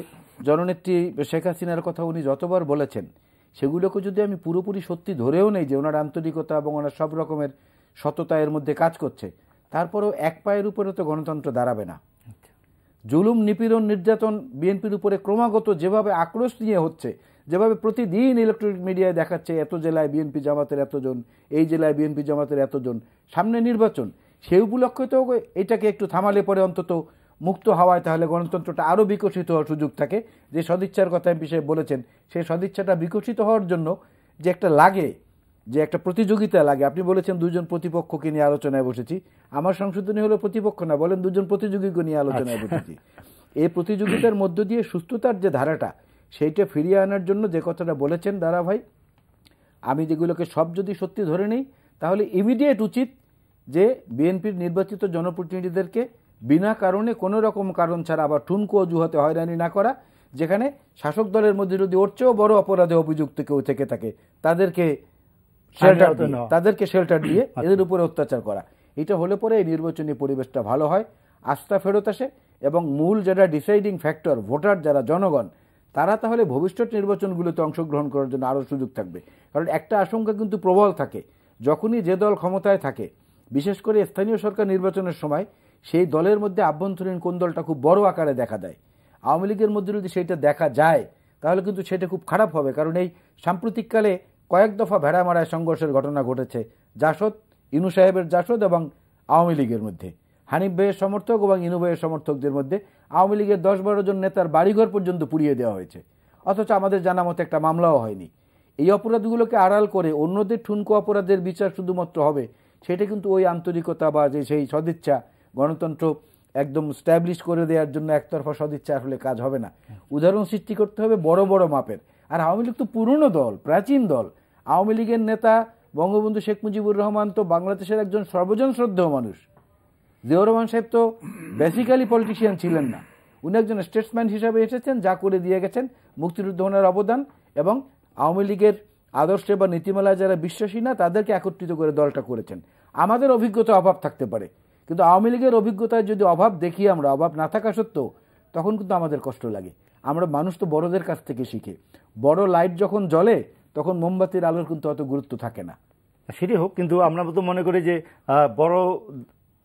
জননেত্রী শেখ হাসিনার কথা উনি যতবার বলেছেন সেগুলোকে যদি আমি পুরোপুরি সত্যি ধরেও নেই যে ওনার আন্তরিকতা এবং ওনার সব রকমের সততা এর মধ্যে কাজ করছে তারপরেও এক পায়ের উপরে তো গণতন্ত্র দাঁড়াবে না জুলুম নিপীড়ন নির্যাতন বিএনপির উপরে ক্রমাগত যেভাবে আক্রোশ নিয়ে হচ্ছে যেভাবে প্রতিদিন ইলেকট্রনিক মিডিয়ায় দেখাচ্ছে এত জেলায় বিএনপি জামাতের এতজন এই জেলায় বিএনপি জামাতের এতজন সামনে নির্বাচন সেই উপলক্ষে তো এটাকে একটু থামালে পরে অন্তত মুক্ত হওয়ায় তাহলে গণতন্ত্রটা আরও বিকশিত হওয়ার সুযোগ থাকে যে সদিচ্ছার কথা এমপি সাহেব বলেছেন সেই সদিচ্ছাটা বিকশিত হওয়ার জন্য যে একটা লাগে যে একটা প্রতিযোগিতা লাগে আপনি বলেছেন দুজন প্রতিপক্ষকে নিয়ে আলোচনায় বসেছি আমার সংশোধনী হলো প্রতিপক্ষ না বলেন দুজন প্রতিযোগীকে নিয়ে আলোচনায় আচ্ছা। বসেছি এই প্রতিযোগিতার মধ্য দিয়ে সুস্থতার যে ধারাটা সেইটা ফিরিয়ে আনার জন্য যে কথাটা বলেছেন দারা ভাই আমি যেগুলোকে সব যদি সত্যি ধরে নিই তাহলে ইমিডিয়েট উচিত যে বিএনপির নির্বাচিত জনপ্রতিনিধিদেরকে বিনা কারণে কোনো রকম কারণ ছাড়া আবার ঠুনকো অজুহাতে হয়রানি না করা যেখানে শাসক দলের মধ্যে যদি ওর চেয়েও বড় অপরাধে অভিযুক্ত কেউ থেকে থাকে তাদেরকে শেল্টার তাদেরকে শেল্টার দিয়ে আচ্ছা। এদের উপরে অত্যাচার করা এটা হলে পরে এই নির্বাচনী পরিবেশটা ভালো হয় আস্থা ফেরত আসে এবং মূল যারা ডিসাইডিং ফ্যাক্টর ভোটার যারা জনগণ তারা তাহলে ভবিষ্যৎ নির্বাচনগুলোতে অংশগ্রহণ করার জন্য আরও সুযোগ থাকবে কারণ একটা আশঙ্কা কিন্তু প্রবল থাকে যখনই যে দল ক্ষমতায় থাকে বিশেষ করে স্থানীয় সরকার নির্বাচনের সময় সেই দলের মধ্যে আভ্যন্তরীণ কোন দলটা খুব বড় আকারে দেখা দেয় আওয়ামী লীগের মধ্যে যদি সেটা দেখা যায় তাহলে কিন্তু সেটা খুব খারাপ হবে কারণ এই সাম্প্রতিককালে কয়েক দফা ভেড়া মারায় সংঘর্ষের ঘটনা ঘটেছে জাসদ ইনু সাহেবের জাসদ এবং আওয়ামী লীগের মধ্যে হানিফ ভাইয়ের সমর্থক এবং ইনু ভাইয়ের সমর্থকদের মধ্যে আওয়ামী লীগের দশ বারো জন নেতার বাড়িঘর পর্যন্ত পুড়িয়ে দেওয়া হয়েছে অথচ আমাদের জানা মতো একটা মামলাও হয়নি এই অপরাধগুলোকে আড়াল করে অন্যদের ঠুনকো অপরাধের বিচার শুধুমাত্র হবে সেটা কিন্তু ওই আন্তরিকতা বা যে সেই সদিচ্ছা গণতন্ত্র একদম স্ট্যাবলিশ করে দেওয়ার জন্য একতরফা সদিচ্ছা আসলে কাজ হবে না উদাহরণ সৃষ্টি করতে হবে বড় বড় মাপের আর আওয়ামী লীগ তো পুরনো দল প্রাচীন দল আওয়ামী লীগের নেতা বঙ্গবন্ধু শেখ মুজিবুর রহমান তো বাংলাদেশের একজন সর্বজন শ্রদ্ধেয় মানুষ জিয়াউর রহমান সাহেব তো বেসিক্যালি পলিটিশিয়ান ছিলেন না উনি একজন স্টেটসম্যান হিসাবে এসেছেন যা করে দিয়ে গেছেন মুক্তিযুদ্ধ ওনার অবদান এবং আওয়ামী লীগের আদর্শে বা নীতিমালায় যারা বিশ্বাসী না তাদেরকে একত্রিত করে দলটা করেছেন আমাদের অভিজ্ঞতা অভাব থাকতে পারে কিন্তু আওয়ামী লীগের অভিজ্ঞতায় যদি অভাব দেখি আমরা অভাব না থাকা সত্ত্বেও তখন কিন্তু আমাদের কষ্ট লাগে আমরা মানুষ তো বড়দের কাছ থেকে শিখে বড় লাইট যখন জ্বলে তখন মোমবাতির আলোর কিন্তু অত গুরুত্ব থাকে না সেটি হোক কিন্তু আমরা তো মনে করি যে বড়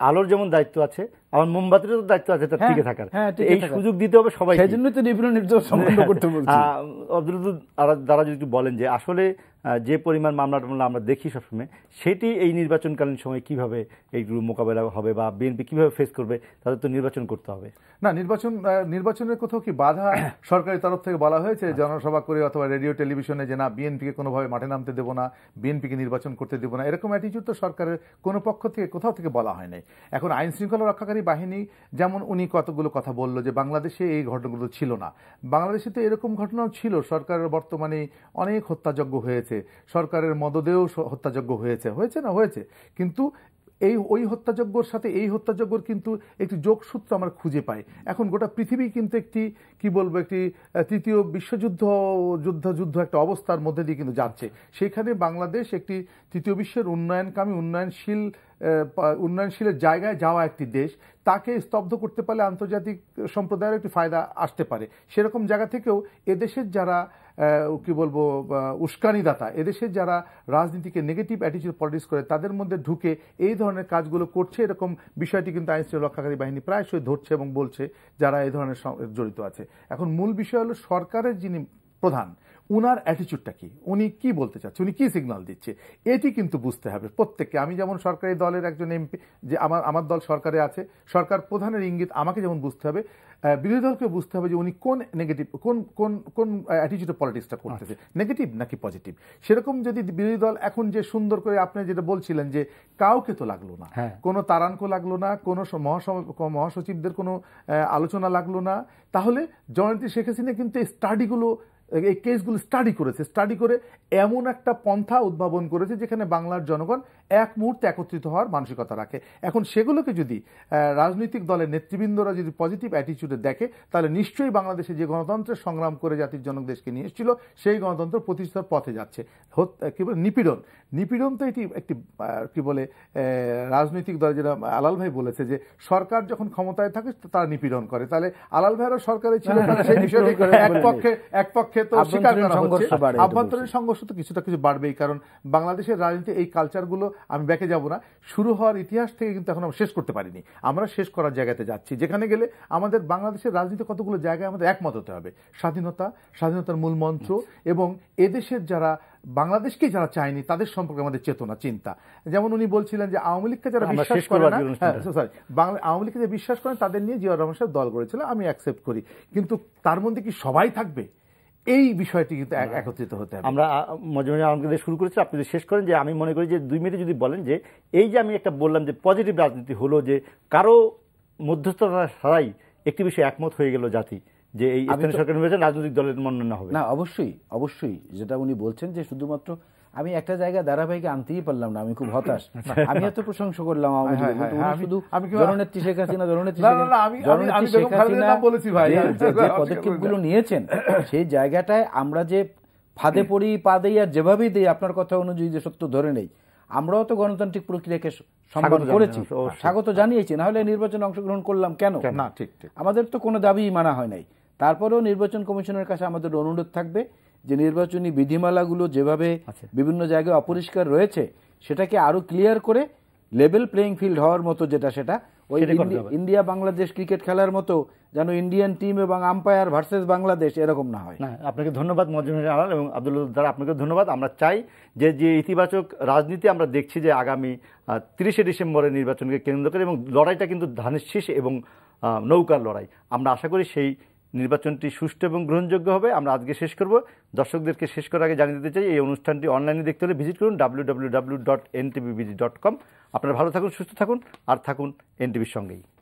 আলোর যেমন দায়িত্ব আছে আমার মোমবাতিরও তো দায়িত্ব আছে তার হ্যাঁ, টিকে থাকার হ্যাঁ, এই সুযোগ দিতে হবে সবাই সেই জন্যই তো নির্ভর নির্যাতন সম্পন্ন হ্যাঁ, করতে বলছি আর দ্বারা যদি বলেন যে আসলে যে পরিমাণ মামলা টামলা আমরা দেখি সবসময় সেটি এই নির্বাচনকালীন সময়ে কিভাবে এইগুলো মোকাবেলা হবে বা বিএনপি কিভাবে ফেস করবে তাদের তো নির্বাচন করতে হবে না নির্বাচন নির্বাচনের কোথাও কি বাধা সরকারের তরফ থেকে বলা হয়েছে আচ্ছা। জনসভা করে অথবা রেডিও টেলিভিশনে যে না বিএনপিকে কোনোভাবে মাঠে নামতে দেবো না বিএনপিকে নির্বাচন করতে দেবো না এরকম অ্যাটিচিউড তো সরকারের কোনো পক্ষ থেকে কোথাও থেকে বলা হয় নাই এখন আইন শৃঙ্খলা রক্ষাকারী বাহিনী যেমন উনি কতগুলো কথা বলল যে বাংলাদেশে এই ঘটনাগুলো ছিল না বাংলাদেশে তো এরকম ঘটনাও ছিল সরকারের বর্তমানে অনেক হত্যাযোগ্য হয়েছে হয়েছে সরকারের মদদেও হত্যাযজ্ঞ হয়েছে হয়েছে না হয়েছে কিন্তু এই ওই হত্যাযজ্ঞর সাথে এই হত্যাযজ্ঞর কিন্তু একটি যোগসূত্র আমরা খুঁজে পাই এখন গোটা পৃথিবী কিন্তু একটি কি বলবো একটি তৃতীয় বিশ্বযুদ্ধ যুদ্ধ যুদ্ধ একটা অবস্থার মধ্যে দিয়ে কিন্তু যাচ্ছে সেখানে বাংলাদেশ একটি তৃতীয় বিশ্বের উন্নয়নকামী উন্নয়নশীল উন্নয়নশীলের জায়গায় যাওয়া একটি দেশ তাকে স্তব্ধ করতে পারলে আন্তর্জাতিক সম্প্রদায়ের একটি ফায়দা আসতে পারে সেরকম জায়গা থেকেও এদেশের যারা কি বলবো উস্কানিদাতা এদেশে যারা রাজনীতিকে নেগেটিভ অ্যাটিচিউড পলিটিক্স করে তাদের মধ্যে ঢুকে এই ধরনের কাজগুলো করছে এরকম বিষয়টি কিন্তু আইন রক্ষাকারী বাহিনী প্রায়শই ধরছে এবং বলছে যারা এই ধরনের জড়িত আছে এখন মূল বিষয় হলো সরকারের যিনি প্রধান উনার অ্যাটিচিউডটা কি উনি কি বলতে চাচ্ছে উনি কি সিগনাল দিচ্ছে এটি কিন্তু বুঝতে হবে প্রত্যেককে আমি যেমন সরকারি দলের একজন এমপি যে আমার আমার দল সরকারে আছে সরকার প্রধানের ইঙ্গিত আমাকে যেমন বুঝতে হবে বিরোধী দলকে বুঝতে হবে যে উনি কোন নেগেটিভ কোন কোন কোন অ্যাটিচিউডে পলিটিক্সটা করতেছে নেগেটিভ আচ্ছা। নাকি পজিটিভ সেরকম যদি বিরোধী দল এখন যে সুন্দর করে আপনি যেটা বলছিলেন যে কাউকে তো লাগলো না হ্যাঁ। কোনো তারানকো লাগলো না কোনো মহাসচিবদের কোনো আলোচনা লাগলো না তাহলে জয়ন্তী শেখ হাসিনা কিন্তু এই স্টাডিগুলো এই কেসগুলো স্টাডি করেছে স্টাডি করে এমন একটা পন্থা উদ্ভাবন করেছে যেখানে বাংলার জনগণ এক মুহূর্তে একত্রিত হওয়ার মানসিকতা রাখে এখন সেগুলোকে যদি রাজনৈতিক দলের নেতৃবৃন্দরা যদি পজিটিভ অ্যাটিচিউডে দেখে তাহলে নিশ্চয়ই বাংলাদেশে যে গণতন্ত্রের সংগ্রাম করে জাতির জনক দেশকে নিয়ে এসেছিল সেই গণতন্ত্র প্রতিষ্ঠার পথে যাচ্ছে কী বলে নিপীড়ন নিপীড়ন তো এটি একটি কী বলে রাজনৈতিক দল যেটা আলাল ভাই বলেছে যে সরকার যখন ক্ষমতায় থাকে তারা নিপীড়ন করে তাহলে আলাল ভাইয়েরও সরকারে ছিল সেই বিষয়টি এক পক্ষে এক পক্ষে তো স্বীকার করা হচ্ছে আভ্যন্তরীণ সংঘর্ষ তো কিছুটা কিছু বাড়বেই কারণ বাংলাদেশের রাজনীতি এই কালচারগুলো আমি ব্যাকে যাব না শুরু হওয়ার ইতিহাস থেকে কিন্তু এখন আমরা শেষ করতে পারিনি আমরা শেষ করার জায়গাতে যাচ্ছি যেখানে গেলে আমাদের বাংলাদেশের রাজনীতি কতগুলো জায়গায় আমাদের একমত হতে হবে স্বাধীনতা স্বাধীনতার মূল মন্ত্র এবং এদেশের যারা বাংলাদেশকে যারা চায়নি তাদের সম্পর্কে আমাদের চেতনা চিন্তা যেমন উনি বলছিলেন যে আওয়ামী লীগকে যারা বিশ্বাস করে না সরি হ্যাঁ, বাংলা আওয়ামী লীগকে যে বিশ্বাস করেন তাদের নিয়ে জিয়া রহমান সাহেব দল গড়েছিল আমি অ্যাকসেপ্ট করি কিন্তু তার মধ্যে কি সবাই থাকবে এই বিষয়টি কিন্তু একত্রিত হতে হবে আমরা মজা আমাকে শুরু করেছি আপনি যদি শেষ করেন যে আমি মনে করি যে দুই মিনিটে যদি বলেন যে এই যে আমি একটা বললাম যে পজিটিভ রাজনীতি হলো যে কারো মধ্যস্থতা ছাড়াই একটি বিষয়ে একমত হয়ে গেল জাতি যে এই সরকার নির্বাচন রাজনৈতিক দলের মনোনয়ন হবে না অবশ্যই অবশ্যই যেটা উনি বলছেন যে শুধুমাত্র আমি একটা জায়গায় ধারাবাহিক আনতেই পারলাম না আমি খুব হতাশ আমি এত প্রশংসা করলাম হ্যাঁ, হ্যাঁ, হ্যাঁ, শুধু জননেত্রী শেখ হাসিনা জননেত্রী যে পদক্ষেপগুলো নিয়েছেন সেই জায়গাটায় আমরা যে ফাঁদে পড়ি পা দেই আর যেভাবেই দেই আপনার কথা অনুযায়ী যে সত্য ধরে নেই আমরাও তো গণতান্ত্রিক প্রক্রিয়াকে সম্মান করেছি স্বাগত জানিয়েছি না হলে নির্বাচনে অংশগ্রহণ করলাম কেন না ঠিক আমাদের তো কোনো দাবি মানা হয় নাই তারপরেও নির্বাচন কমিশনের কাছে আমাদের অনুরোধ থাকবে যে নির্বাচনী বিধিমালাগুলো যেভাবে বিভিন্ন জায়গায় অপরিষ্কার রয়েছে সেটাকে আরো ক্লিয়ার করে লেভেল প্লেইং ফিল্ড হওয়ার মতো যেটা সেটা ওই ইন্ডিয়া বাংলাদেশ ক্রিকেট খেলার মতো যেন ইন্ডিয়ান টিম এবং আম্পায়ার ভার্সেস বাংলাদেশ এরকম না হয় না আপনাকে ধন্যবাদ মজুমুল আলাল এবং আব্দুল দ্বারা আপনাকে ধন্যবাদ আমরা চাই যে যে ইতিবাচক রাজনীতি আমরা দেখছি যে আগামী তিরিশে ডিসেম্বরের নির্বাচনকে কেন্দ্র করে এবং লড়াইটা কিন্তু ধানের শীষ এবং নৌকার লড়াই আমরা আশা করি সেই নির্বাচনটি সুষ্ঠু এবং গ্রহণযোগ্য হবে আমরা আজকে শেষ করব দর্শকদেরকে শেষ করার আগে জানিয়ে দিতে চাই এই অনুষ্ঠানটি অনলাইনে দেখতে হলে ভিজিট করুন W W W dot NTVBD dot com আপনারা ভালো থাকুন সুস্থ থাকুন আর থাকুন এনটিভির সঙ্গেই